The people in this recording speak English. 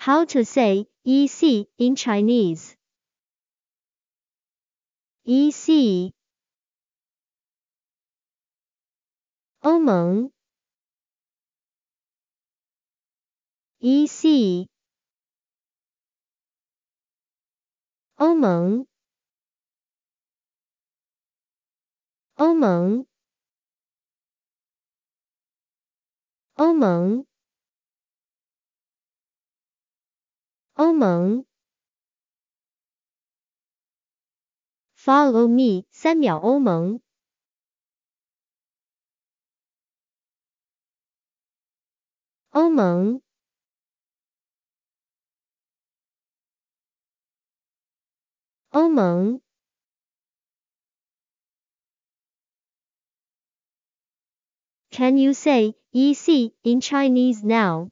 How to say EC in Chinese? EC 欧盟 EC 欧盟欧盟欧盟欧盟，Follow Can you say EC in Chinese now?